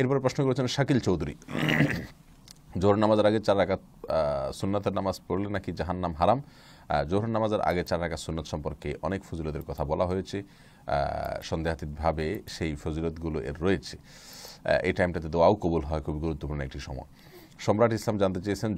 এরপর প্রশ্ন করেছেন শাকিল চৌধুরী জোহর নামাজের আগে চার রাখা সুন্নাতের নামাজ পড়লে নাকি জাহান নাম হারাম জোহর নামাজের আগে চার রাখা সুন্নাত সম্পর্কে অনেক ফজিলতের কথা বলা হয়েছে সন্দেহাতীতভাবে সেই ফজিলতগুলো এর রয়েছে এই টাইমটাতে দোয়াও কবুল হয় খুবই গুরুত্বপূর্ণ একটি সময় সম্রাট ইসলাম জানতে চেয়েছেন